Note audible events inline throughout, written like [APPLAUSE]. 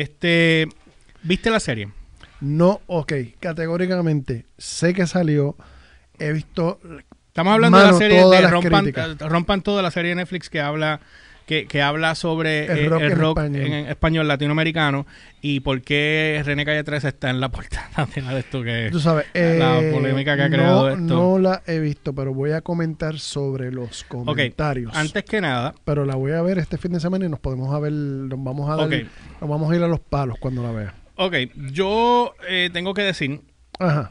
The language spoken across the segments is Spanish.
Este, ¿Viste la serie? No, ok, categóricamente. Sé que salió. He visto. Estamos hablando de la serie de rompan, rompan, toda la serie de Netflix que habla que, habla sobre el eh, rock, en, español. latinoamericano y por qué René Calle 3 está en la [LAUGHS] portada de esto que Tú la eh, polémica que ha creado esto. No la he visto, pero voy a comentar sobre los comentarios. Antes que nada. Pero la voy a ver este fin de semana y nos podemos ver, vamos a dar, nos vamos a ir a los palos cuando la vea. Ok, yo eh, tengo que decir. Ajá.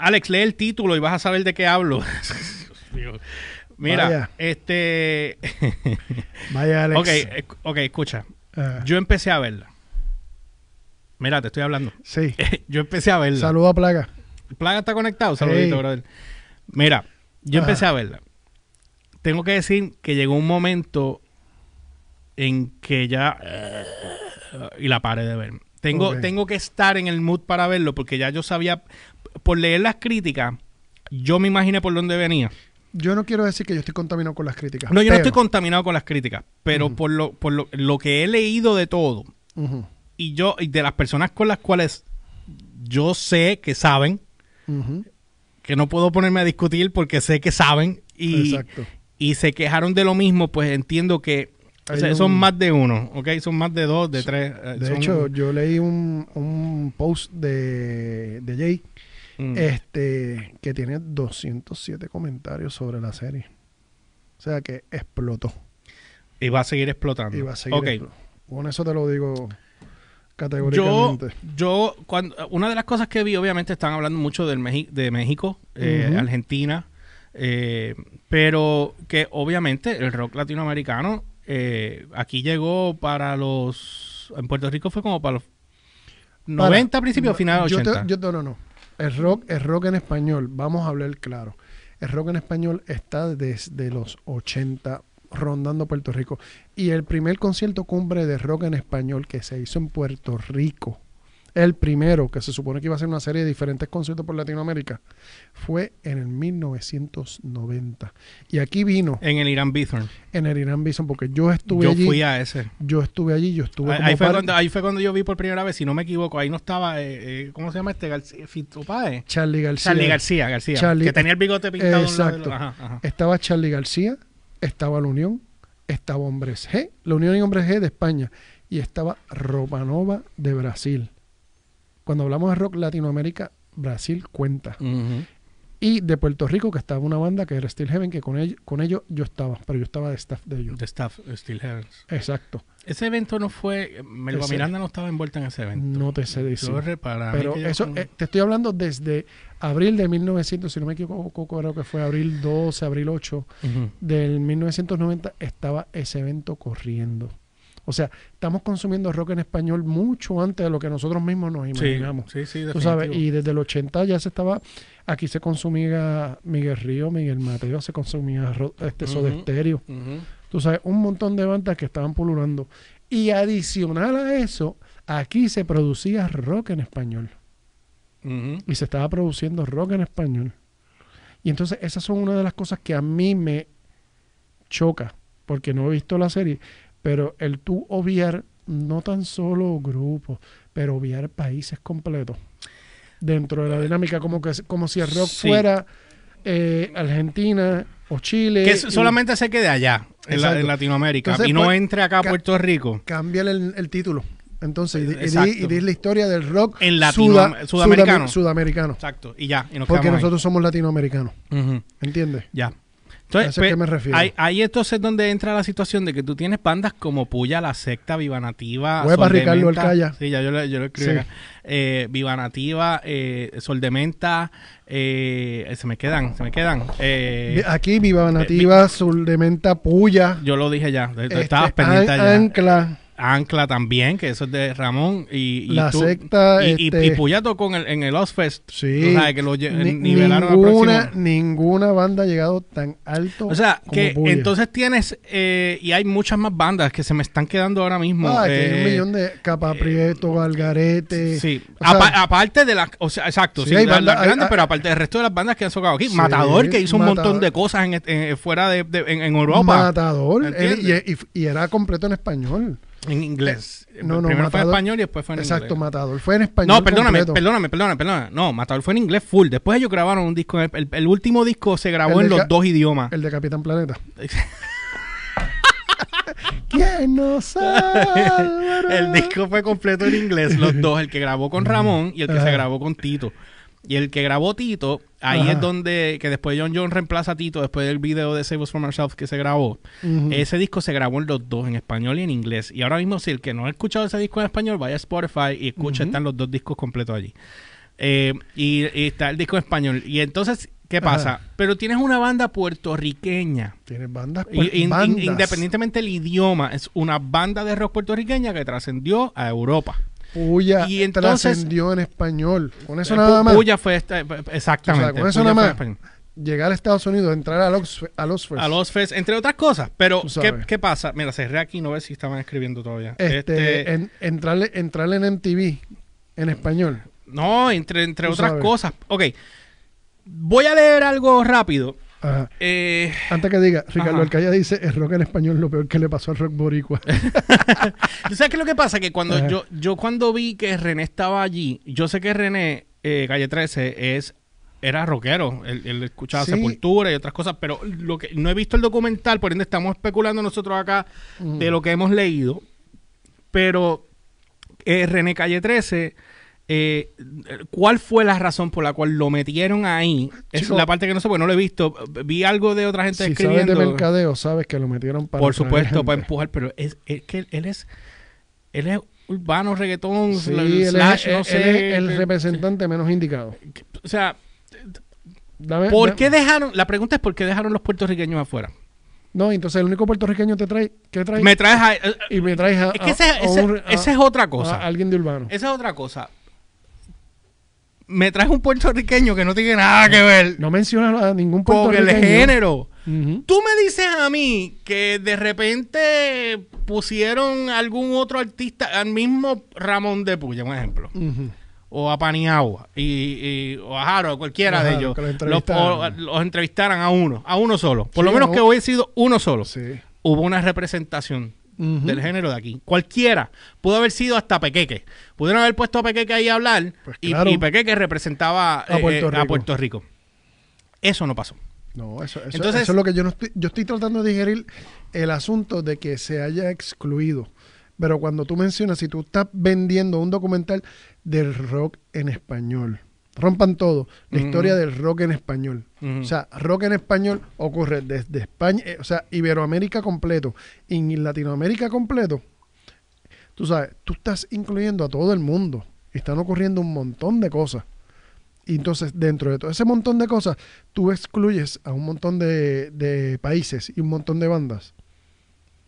Alex, lee el título y vas a saber de qué hablo. [LAUGHS] Dios. mío. Mira, este. [LAUGHS] Vaya, Alex. ok, escucha. Ah. Yo empecé a verla. Mira, te estoy hablando. Sí. [LAUGHS] yo empecé a verla. Saludo a Plaga. Plaga está conectado. Saludito, brother. Mira, yo empecé a verla. Tengo que decir que llegó un momento en que ya. y la paré de ver. Tengo, tengo que estar en el mood para verlo porque ya yo sabía. Por leer las críticas, yo me imaginé por dónde venía yo no quiero decir que yo estoy contaminado con las críticas. No, yo no estoy contaminado con las críticas, pero por, lo, por lo, que he leído de todo y yo y de las personas con las cuales yo sé que saben, que no puedo ponerme a discutir porque sé que saben y, y se quejaron de lo mismo, pues entiendo que son más de uno, ¿ok? Son más de dos, de tres. Eh, de hecho, yo leí un, post de, de Jay Mm. Este, que tiene 207 comentarios sobre la serie. O sea que explotó. Y va a seguir explotando. Y a seguir explotando. Con eso te lo digo categóricamente. Yo, cuando, una de las cosas que vi, obviamente, están hablando mucho del de México, eh, Argentina, eh, pero que obviamente el rock latinoamericano eh, aquí llegó para los. En Puerto Rico fue como para los 90 principios, final 80. Yo te, yo, no, no. El rock, el rock en español, vamos a hablar claro. El rock en español está desde los 80 rondando Puerto Rico. Y el primer concierto cumbre de rock en español que se hizo en Puerto Rico el primero, que se supone que iba a ser una serie de diferentes conciertos por Latinoamérica, fue en el 1990. Y aquí vino. En el Irán Bithorn. En el Irán Bison, porque yo estuve allí. Yo fui a ese. Yo estuve allí, yo estuve. Ahí, fue cuando, ahí, fue cuando, yo vi por primera vez, si no me equivoco, ahí no estaba. Eh, eh, ¿Cómo se llama este? Charlie García. Charlie García, García. que tenía el bigote pintado. Exacto. Estaba Charlie García, estaba La Unión, estaba Hombres G, La Unión y Hombres G de España, y estaba Ropanova de Brasil. Cuando hablamos de rock Latinoamérica, Brasil cuenta. Y de Puerto Rico, que estaba una banda que era Steel Heaven, que con, con ellos yo estaba, pero yo estaba de staff de ellos. De staff, Steel Heaven. Exacto. Ese evento no fue. Eh, Melba Miranda no estaba envuelta en ese evento. No te sé decir. pero eso, eh, te estoy hablando desde abril de 1900, si no me equivoco, creo que fue abril 12, abril 8 del 1990, estaba ese evento corriendo. O sea, estamos consumiendo rock en español mucho antes de lo que nosotros mismos nos imaginamos. Sí, sí, sí ¿tú sabes? Y desde el 80 ya se estaba, aquí se consumía Miguel Río, Miguel Mateo, se consumía este Estéreo. Sodesterio. Tú sabes, un montón de bandas que estaban pululando. Y adicional a eso, aquí se producía rock en español. Y se estaba produciendo rock en español. Y entonces esas son una de las cosas que a mí me choca, porque no he visto la serie. Pero el tú obviar no tan solo grupos, pero obviar países completos dentro de la dinámica, como, que, como si el rock fuera eh, Argentina o Chile. Que solamente se quede allá, en, Latinoamérica, y no pues, entre acá a Puerto Rico. Cambia el, título. Entonces, y, di la historia del rock en sudamericano. sudamericano. Exacto, y ya. Porque nosotros somos latinoamericanos. ¿Entiendes? Ya. Pues, ahí entonces donde entra la situación de que tú tienes pandas como Puya, La Secta, Viva Nativa. Sí, ya yo, escribí. Eh, Viva Nativa, eh, Sol eh, se me quedan, se me quedan. Eh, aquí Viva Nativa, Sol de Puya. Yo lo dije ya, este, estabas pendiente Ancla. Ancla también, que eso es de Ramón. Y, la secta. Y, este... en el, en el ninguna, Ninguna banda ha llegado tan alto. O sea, que entonces tienes. Eh, y hay muchas más bandas que se me están quedando ahora mismo. Ah, hay un eh, millón de Capaprieto, eh, Galgarete. sí. aparte de las. O sea, exacto. Sí, bandas, grandes, pero aparte del resto de las bandas que han tocado aquí. Matador, que hizo un montón de cosas fuera de, en, Europa. Matador. y era completo en español. En inglés. Eh, no, no, Primero fue en español y después fue en inglés. Exacto, Matador. Fue en español. No, perdóname, perdóname, perdóname, perdóname. No, Matador fue en inglés full. Después ellos grabaron un disco. El, el último disco se grabó en los dos idiomas. El de Capitán Planeta. [LAUGHS] ¿Quién nos El disco fue completo en inglés, los [LAUGHS] dos. El que grabó con Ramón y el que se grabó con Tito. Y el que grabó Tito Ahí es donde, que después John John reemplaza a Tito, después del video de Save Us From que se grabó. Ese disco se grabó en los dos, en español y en inglés. Y ahora mismo, si el que no ha escuchado ese disco en español, vaya a Spotify y escucha, están los dos discos completos allí. Eh, y, está el disco en español. Y entonces, ¿qué pasa? Pero tienes una banda puertorriqueña. Tienes bandas, Independientemente del idioma, es una banda de rock puertorriqueña que trascendió a Europa. Puya y en español. Con eso eh, nada más. Puya fue exactamente. Llegar a Estados Unidos, entrar a los a los A los entre otras cosas. Pero, ¿qué, pasa? Mira, cerré aquí, no ves si estaban escribiendo todavía. entrarle, entrarle en MTV, en español. No, entre, entre otras cosas. Ok. Voy a leer algo rápido eh, Antes que diga, Ricardo que dice, es rock en español lo peor que le pasó al rock boricua. [LAUGHS] ¿Sabes qué es lo que pasa? Que cuando yo, yo cuando vi que René estaba allí, yo sé que René, eh, Calle 13, es era rockero, él, escuchaba Sepultura y otras cosas, pero lo que no he visto el documental, por ende estamos especulando nosotros acá de lo que hemos leído, pero eh, René Calle 13 eh, ¿Cuál fue la razón por la cual lo metieron ahí? Es la parte que no sé, pues no lo he visto. Vi algo de otra gente si escribiendo. Sabes de mercadeo, sabes que lo metieron para. Por supuesto, para empujar, pero es, que él es. Él es urbano, reggaetón, slash, él es, el representante menos indicado. O sea. Dame, ¿Por qué dejaron.? La pregunta es: ¿por qué dejaron los puertorriqueños afuera? No, entonces el único puertorriqueño te trae, que Me traes me traes Es que esa es otra cosa. alguien de urbano. Esa es otra cosa me traes un puertorriqueño que no tiene nada que ver. No menciona a ningún puertorriqueño. Por el género. Tú me dices a mí que de repente pusieron algún otro artista, al mismo Ramón de Puya, un ejemplo. O a Paniagua, y, o a Jaro, cualquiera de ellos. Los, a uno, a uno solo. Por lo menos que hoy he sido uno solo. Hubo una representación del género de aquí. Cualquiera. Pudo haber sido hasta Pequeque. Pudieron haber puesto a Pequeque ahí a hablar pues y, Pequeque representaba a eh, eh, Puerto, Rico. Eso no pasó. No, eso, eso es lo que yo no estoy, yo estoy tratando de digerir el asunto de que se haya excluido. Pero cuando tú mencionas, si tú estás vendiendo un documental del rock en español, rompan todo, la historia del rock en español. O sea, rock en español ocurre desde España, eh, o sea, Iberoamérica completo y Latinoamérica completo. Tú sabes, tú estás incluyendo a todo el mundo. Están ocurriendo un montón de cosas. Y entonces, dentro de todo ese montón de cosas, tú excluyes a un montón de, países y un montón de bandas.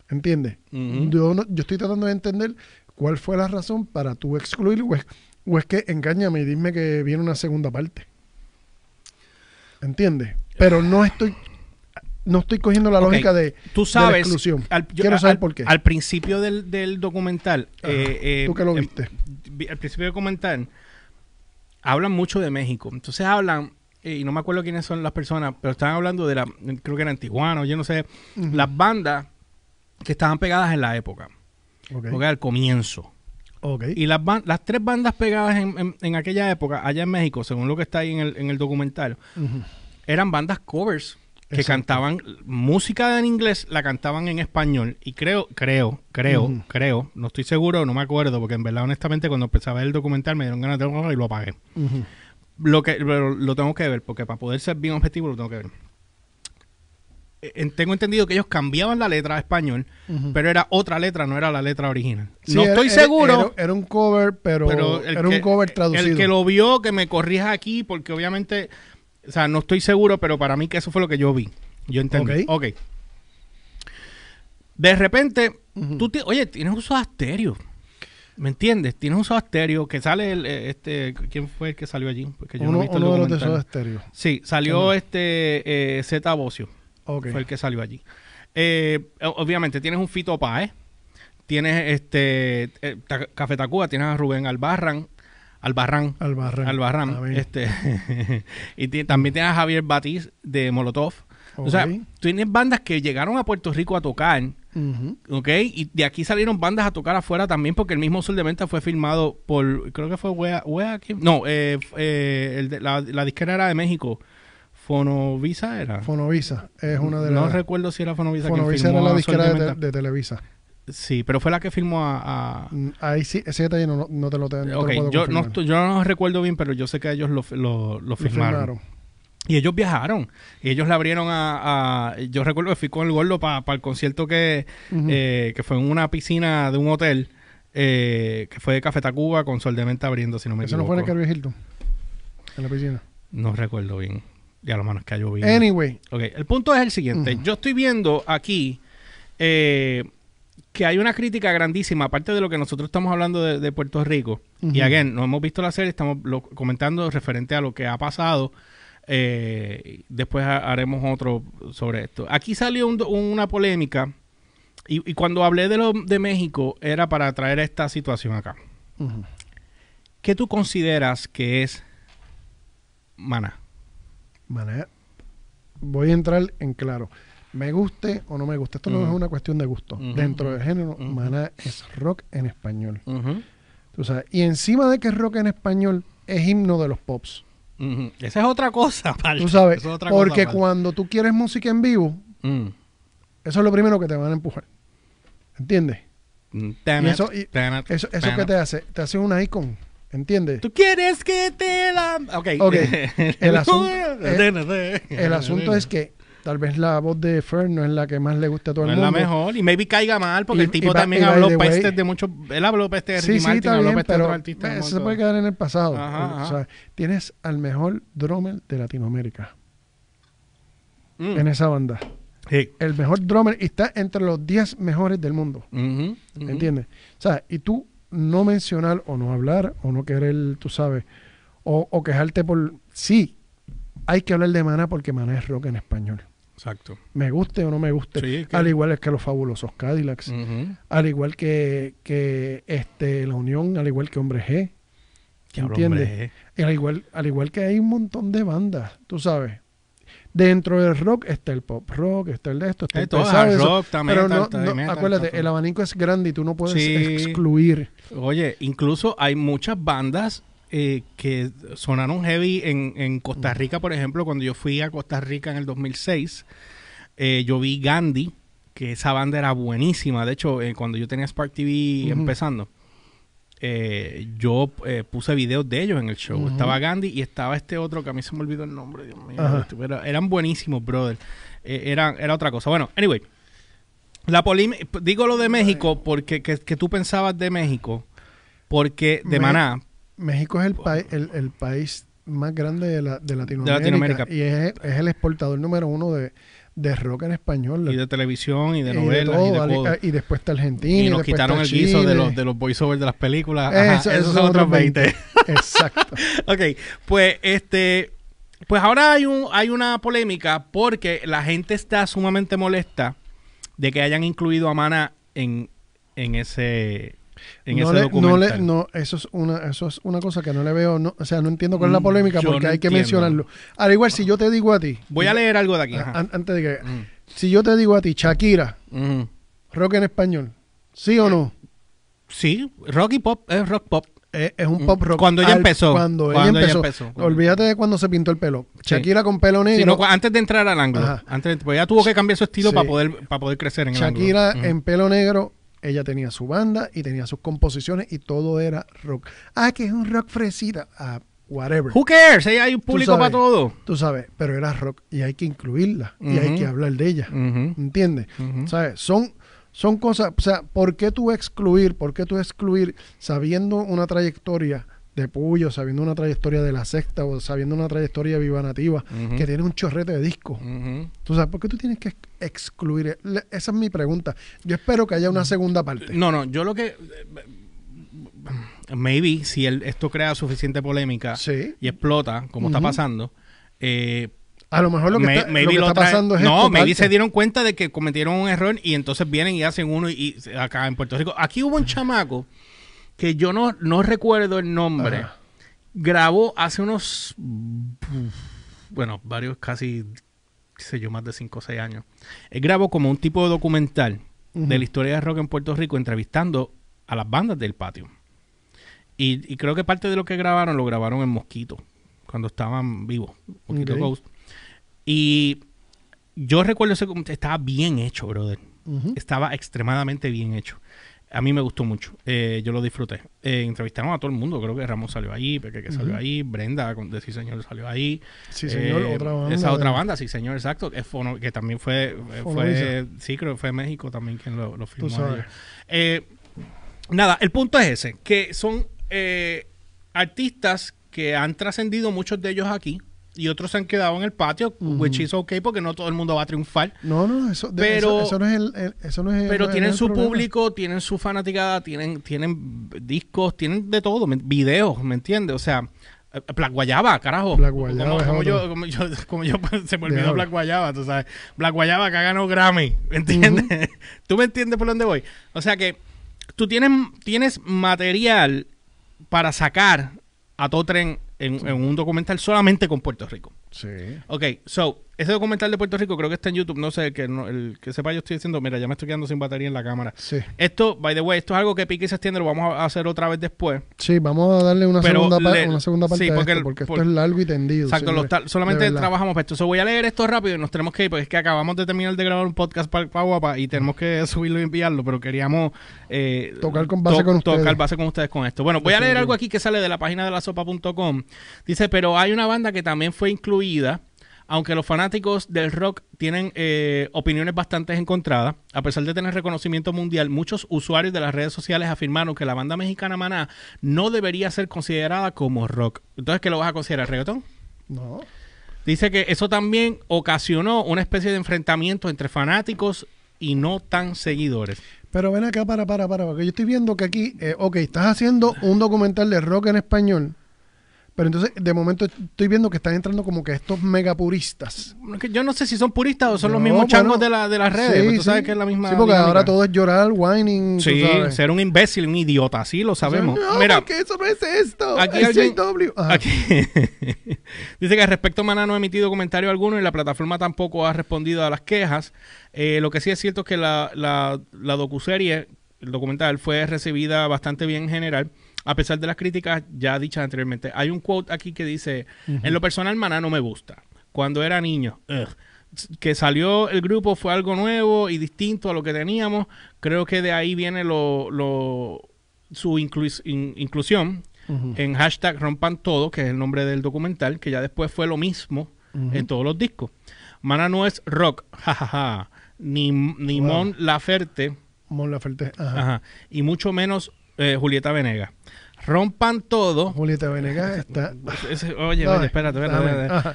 ¿Entiendes? yo, yo estoy tratando de entender cuál fue la razón para tú excluir pues, o es que engáñame y dime que viene una segunda parte. ¿Entiendes? Pero no estoy no estoy cogiendo la lógica de, Tú sabes, la exclusión. Al, Quiero saber por qué. Al principio del, documental. Eh, eh, tú qué lo em, viste. al principio del documental, hablan mucho de México. Entonces hablan, eh, y no me acuerdo quiénes son las personas, pero estaban hablando de la. Creo que eran tijuana, yo no sé. Las bandas que estaban pegadas en la época. Porque al comienzo. Y las, tres bandas pegadas en, aquella época, allá en México, según lo que está ahí en el, documental, eran bandas covers que cantaban música en inglés, la cantaban en español. Y creo, creo, creo, creo, no estoy seguro, no me acuerdo, porque en verdad, honestamente, cuando empecé el documental me dieron ganas de y lo apagué. Lo que lo tengo que ver, porque para poder ser bien objetivo lo tengo que ver. Eh, tengo entendido que ellos cambiaban la letra a español, pero era otra letra, no era la letra original. no estoy seguro. Era, un cover, pero, era un cover traducido. El que lo vio, que me corrija aquí, porque obviamente, o sea, no estoy seguro, pero para mí que eso fue lo que yo vi. Yo entendí. Ok. okay. De repente, tú oye, tienes un asterio. ¿Me entiendes? Tienes un Soda que sale eh, este quién fue el que salió allí? Porque yo uno, no he visto el de los de Sí, salió este eh, Z Bocio. Fue el que salió allí. Eh, obviamente, tienes un Fito Paez, tienes este eh, Café Tacuba, tienes a Rubén Albarran, Albarrán. Albarrán. Albarrán. este, [LAUGHS] y también tienes a Javier Batiz de Molotov. O sea, tienes bandas que llegaron a Puerto Rico a tocar, ¿ok? Y de aquí salieron bandas a tocar afuera también, porque el mismo Sol de Venta fue filmado por, creo que fue Wea, No, eh, de, la, la, disquera era de México, Fonovisa era. Fonovisa es una de las. No recuerdo si era Fonovisa. Fonovisa filmó firmó era la disquera de, de, Televisa. Sí, pero fue la que firmó a. a... Mm, ahí sí, ese detalle no, te lo tengo. okay, yo, no, yo no recuerdo bien, pero yo sé que ellos lo, lo, lo firmaron. Y ellos viajaron. Y ellos la abrieron a. yo recuerdo que fui con el gordo para el concierto que, eh, que fue en una piscina de un hotel. Eh, que fue de Café Tacuba con Sol de Menta abriendo, si no me equivoco. ¿Eso no fue en el Hilton? En la piscina. No recuerdo bien. Ya lo menos que ha llovido. Anyway. Ok, el punto es el siguiente. Yo estoy viendo aquí eh, que hay una crítica grandísima, aparte de lo que nosotros estamos hablando de, Puerto Rico. Y again, no hemos visto la serie, estamos comentando referente a lo que ha pasado. Eh, después haremos otro sobre esto. Aquí salió una polémica. Y, cuando hablé de lo de México, era para traer esta situación acá. ¿Qué tú consideras que es maná? Maná, Voy a entrar en claro. Me guste o no me guste. Esto no es una cuestión de gusto. Dentro del género, maná es rock en español. y encima de que es rock en español, es himno de los pops. Esa es otra cosa, [LAUGHS] Tú sabes, porque cuando tú quieres música en vivo, mm. eso es lo primero que te van a empujar. ¿Entiendes? Mm, eso, que te hace, te hace un icon. ¿Entiendes? Tú quieres que te la... Ok. okay. El, [LAUGHS] asunto, el, asunto es que tal vez la voz de Fern no es la que más le gusta a todo el mundo. No es la mejor. Y maybe caiga mal, porque el tipo también habló pestes de muchos. Él habló pestes de Ricky sí, sí, de otros artistas. Eso se puede quedar en el pasado. o sea, tienes al mejor drummer de Latinoamérica mm. en esa banda. Sí. El mejor drummer y está entre los 10 mejores del mundo. Uh ¿Entiendes? O sea, y tú no mencionar o no hablar o no querer, tú sabes, o, quejarte por... Sí, hay que hablar de mana porque mana es rock en español. Exacto. Me guste o no me guste. Al igual que los fabulosos Cadillacs. Al igual que, que, este, La Unión, al igual que Hombre G. ¿Entiendes? Hombre G. Al, igual, al igual que hay un montón de bandas, tú sabes. Dentro del rock está el pop rock, está el de esto, está eh, el todo, rock también. Pero acuérdate, el abanico es grande y tú no puedes excluir. Oye, incluso hay muchas bandas eh, que sonaron heavy en, Costa Rica, por ejemplo, cuando yo fui a Costa Rica en el 2006, eh, yo vi Gandhi, que esa banda era buenísima. De hecho, cuando yo tenía Spark TV empezando, eh, yo eh, puse videos de ellos en el show. Estaba Gandhi y estaba este otro que a mí se me olvidó el nombre, Dios mío. Este, eran buenísimos, brother. Eh, eran, era otra cosa. Bueno, anyway. La digo lo de México porque que, tú pensabas de México, porque de Maná. México es el, país el, país más grande de, la, Latinoamérica, Y es, es, el exportador número uno de, de rock en español. Y de televisión y de novelas. Y, de después está Argentina. Y nos quitaron el guiso de los, de los voiceovers de las películas. esos son otros 20. Exacto. [LAUGHS] ok, pues este... Pues ahora hay, un, hay una polémica porque la gente está sumamente molesta de que hayan incluido a Mana en, en ese no le, No, eso, es una, eso es una cosa que no le veo, no, o sea, no entiendo cuál es la mm, polémica porque hay que mencionarlo. Ahora igual, si yo te digo a ti... Voy a leer algo de aquí. antes de que... Mm. Si yo te digo a ti, Shakira, mm. rock en español, ¿sí o no? Sí, rock y pop, es rock pop. Es, un pop rock. Cuando ella empezó. Cuando, ella, empezó. Olvídate de cuando se pintó el pelo. Shakira con pelo negro. antes de entrar al ángulo. Antes pues ella tuvo que cambiar su estilo para poder para poder crecer en el ángulo. Shakira en pelo negro ella tenía su banda y tenía sus composiciones y todo era rock. Ah, que es un rock fresita. Ah, whatever. Who cares? Ahí hay un público para todo. Tú sabes, pero era rock y hay que incluirla y hay que hablar de ella. entiende ¿Entiendes? ¿Sabes? Son, son cosas. O sea, ¿por qué tú excluir? ¿Por qué tú excluir sabiendo una trayectoria? de Puyo, sabiendo una trayectoria de la sexta o sabiendo una trayectoria viva nativa, que tiene un chorrete de discos. Tú sabes, ¿por qué tú tienes que excluir? esa es mi pregunta. Yo espero que haya una segunda parte. No, no, yo lo que... Maybe, si esto crea suficiente polémica y explota, como está pasando, eh, a lo mejor lo que, está, pasando es No, maybe se dieron cuenta de que cometieron un error y entonces vienen y hacen uno y acá en Puerto Rico. Aquí hubo un [LAUGHS] chamaco que yo no, no recuerdo el nombre, grabó hace unos, bueno, varios, casi, qué sé yo, más de 5 o 6 años. grabó como un tipo de documental de la historia de rock en Puerto Rico entrevistando a las bandas del patio. Y, creo que parte de lo que grabaron lo grabaron en Mosquito, cuando estaban vivos, Mosquito Ghost. Y yo recuerdo ese estaba bien hecho, brother. Estaba extremadamente bien hecho. A mí me gustó mucho, eh, yo lo disfruté. Eh, entrevistamos a todo el mundo, creo que Ramón salió ahí, Peque salió ahí, Brenda de Sí Señor salió ahí. Sí Señor, eh, otra banda. Esa otra banda, Sí Señor, exacto, que también fue, sí creo que fue México también quien lo, lo filmó. nada, el punto es ese, que son artistas que han trascendido muchos de ellos aquí, y otros se han quedado en el patio, which is okay porque no todo el mundo va a triunfar. No, no, eso, pero, eso, no es el, Pero tienen su público, tienen su fanaticada, tienen, tienen discos, tienen de todo, videos, ¿me entiendes? O sea, eh, Black Guayaba, carajo. Black Guayaba. Como, yo, como, yo, como yo, [LAUGHS] pues, se me olvidó Black Guayaba, tú sabes. Black Guayaba que ha ganado Grammy, ¿me entiendes? [LAUGHS] ¿Tú me entiendes por dónde voy? O sea que tú tienes, tienes material para sacar a todo tren en, un documental solamente con Puerto Rico. Sí. Ok, so, ese documental de Puerto Rico creo que está en YouTube, no sé, que, el que sepa yo estoy diciendo, mira, ya me estoy quedando sin batería en la cámara. Sí. Esto, by the way, esto es algo que pique se extiende, lo vamos a hacer otra vez después. Sí, vamos a darle una, segunda, una segunda parte sí, porque, esto, es largo y tendido. Exacto, solamente trabajamos para esto. voy a leer esto rápido y nos tenemos que ir, porque es que acabamos de terminar de grabar un podcast para pa, Guapa y tenemos que [LAUGHS] subirlo y enviarlo, pero queríamos eh, tocar con base con ustedes. Tocar base con ustedes con esto. Bueno, voy a leer algo aquí que sale de la página de la sopa.com. Dice, pero hay una banda que también fue incluida aunque los fanáticos del rock tienen eh, opiniones bastante encontradas, a pesar de tener reconocimiento mundial, muchos usuarios de las redes sociales afirmaron que la banda mexicana Maná no debería ser considerada como rock. Entonces, ¿qué lo vas a considerar, reggaetón? No. Dice que eso también ocasionó una especie de enfrentamiento entre fanáticos y no tan seguidores. Pero ven acá, para, para, para, porque yo estoy viendo que aquí, eh, ok, estás haciendo un documental de rock en español pero entonces, de momento, estoy viendo que están entrando como que estos megapuristas. Yo no sé si son puristas o son los mismos changos de, la, de las redes. pero pues tú sabes que es la misma. Sí, porque ahora todo es llorar, whining. Sí, ser un imbécil, un idiota, sí, lo sabemos. eso es esto. Aquí es [LAUGHS] dice que al respecto, Maná no ha emitido comentario alguno y la plataforma tampoco ha respondido a las quejas. Eh, lo que sí es cierto es que la, la, la docuserie, el documental, fue recibida bastante bien en general a pesar de las críticas ya dichas anteriormente, hay un quote aquí que dice, en lo personal Maná no me gusta. Cuando era niño, que salió el grupo fue algo nuevo y distinto a lo que teníamos. Creo que de ahí viene su inclusión en hashtag Rompan Todo, que es el nombre del documental, que ya después fue lo mismo en todos los discos. Mana no es rock, jajaja, [LAUGHS] ni, Mon Laferte. Mon Laferte, ajá. Y mucho menos eh, Julieta Venegas. Rompan todo. Julieta Venegas está. oye, espérate,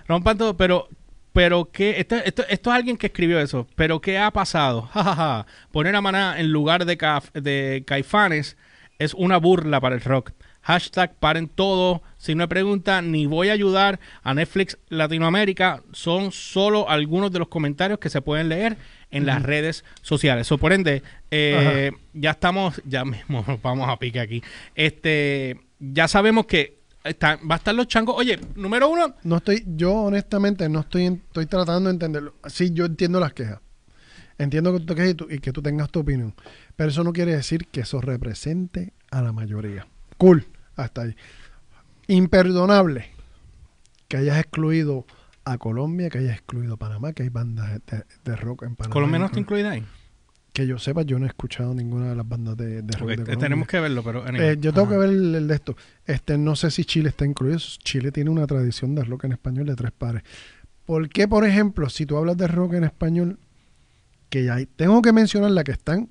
Rompan todo, pero pero que esto, es alguien que escribió eso, pero ¿qué ha pasado? Poner a Maná en lugar de Caifanes es una burla para el rock hashtag paren todo, si no hay pregunta, ni voy a ayudar a Netflix Latinoamérica. Son solo algunos de los comentarios que se pueden leer en las redes sociales. por ende, eh, ya estamos, ya mismo [LAUGHS] vamos a pique aquí. Este, ya sabemos que está, va a estar los changos. Oye, número uno. No estoy, yo honestamente no estoy, estoy tratando de entenderlo. Sí, yo entiendo las quejas. Entiendo que tú, tú, y que tú tengas tu opinión, pero eso no quiere decir que eso represente a la mayoría. Cool hasta ahí. Imperdonable que hayas excluido a Colombia, que hayas excluido a Panamá, que hay bandas de, rock en Panamá. ¿Colombia no está incluida ahí? Que yo sepa, yo no he escuchado ninguna de las bandas de, rock. Tenemos que verlo, pero. Eh, yo tengo que ver el, de esto. Este, no sé si Chile está incluido. Chile tiene una tradición de rock en español de tres pares. ¿Por qué, por ejemplo, si tú hablas de rock en español, que ya hay, tengo que mencionar la que están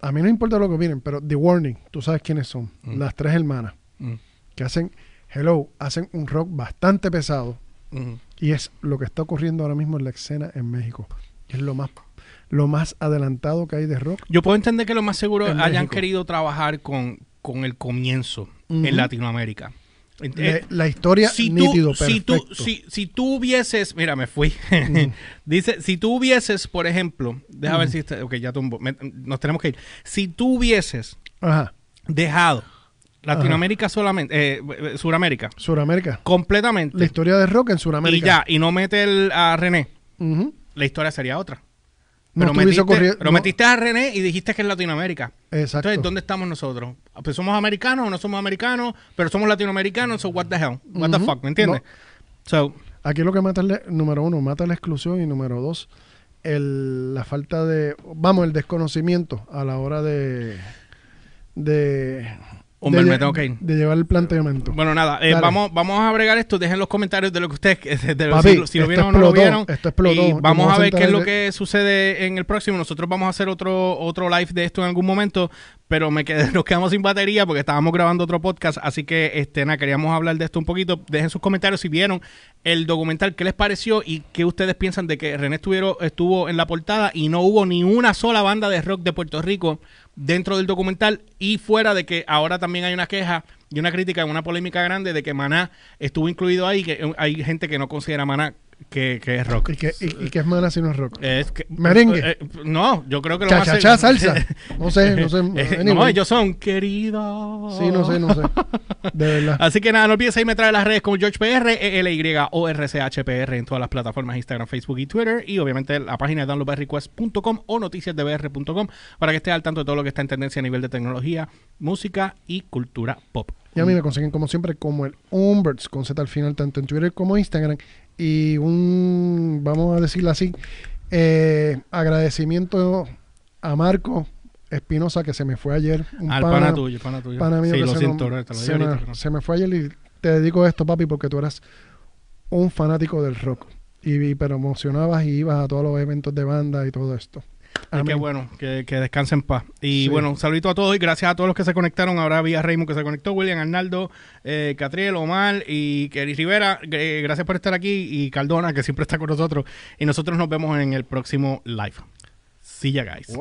a mí no importa lo que opinen, pero The Warning, tú sabes quiénes son, mm. las tres hermanas, mm. que hacen, hello, hacen un rock bastante pesado. Mm. Y es lo que está ocurriendo ahora mismo en la escena en México. Es lo más lo más adelantado que hay de rock. Yo puedo entender que lo más seguro hayan querido trabajar con, el comienzo en Latinoamérica. Eh, la, historia nítido, perfecto. Si tú, si, si, tú hubieses, mira, me fui. [LAUGHS] Dice, si tú hubieses, por ejemplo, deja ver si ok, ya tumbo, nos tenemos que ir. Si tú hubieses dejado Latinoamérica solamente, eh, Suramérica. Suramérica. Completamente. La historia de rock en Suramérica. Y ya, y no mete a René, la historia sería otra pero, metiste, a René y dijiste que es Latinoamérica. Exacto. Entonces, ¿dónde estamos nosotros? Pues somos americanos o no somos americanos, pero somos latinoamericanos, so what the hell? What the fuck, ¿me entiendes? Aquí lo que mata, es número uno, mata la exclusión y número dos, la falta de, vamos, el desconocimiento a la hora de, de de llevar el planteamiento. Bueno, nada, eh, vamos, vamos a bregar esto. Dejen los comentarios de lo que ustedes, [LAUGHS] si, lo, vieron o no lo vieron. Esto explotó. vamos, a ver qué es lo que sucede en el próximo. Nosotros vamos a hacer otro, otro live de esto en algún momento, pero me quedé, [LAUGHS] nos quedamos sin batería porque estábamos grabando otro podcast. Así que, este, nada, queríamos hablar de esto un poquito. Dejen sus comentarios si vieron el documental, qué les pareció y qué ustedes piensan de que René estuvo en la portada y no hubo ni una sola banda de rock de Puerto Rico dentro del documental y fuera de que ahora también hay una queja y una crítica, una polémica grande de que Maná estuvo incluido ahí, que hay gente que no considera Maná que, es rock. ¿Y que, y, es mala si no es rock? Es ¿Merengue? Eh, no, yo creo que lo más... Cha, salsa. [LAUGHS] No sé, no sé. Eh, no, ellos son queridos. Sí, no sé, no sé. De verdad. Así que nada, no olvides me trae las redes como PR GeorgePR, e R en todas las plataformas Instagram, Facebook y Twitter. Y obviamente la página de downloadbyrequest.com o noticiasdbr.com para que estés al tanto de todo lo que está en tendencia a nivel de tecnología, música y cultura pop. Y a mí me consiguen como siempre como el Umberts con Z al final tanto en Twitter como Instagram y un, vamos a decirlo así, eh, agradecimiento a Marco Espinosa que se me fue ayer. Un Al pana, tuyo, se me, fue ayer y te dedico esto, papi, porque tú eras un fanático del rock. Y, y, pero emocionabas y ibas a todos los eventos de banda y todo esto. Así qué bueno, que, que descansen en paz. Y bueno, un saludito a todos y gracias a todos los que se conectaron. Ahora vía Raymond que se conectó, William Arnaldo, eh, Catriel, Omar y Kelly Rivera. gracias por estar aquí y Caldona que siempre está con nosotros. Y nosotros nos vemos en el próximo live. See ya, guys.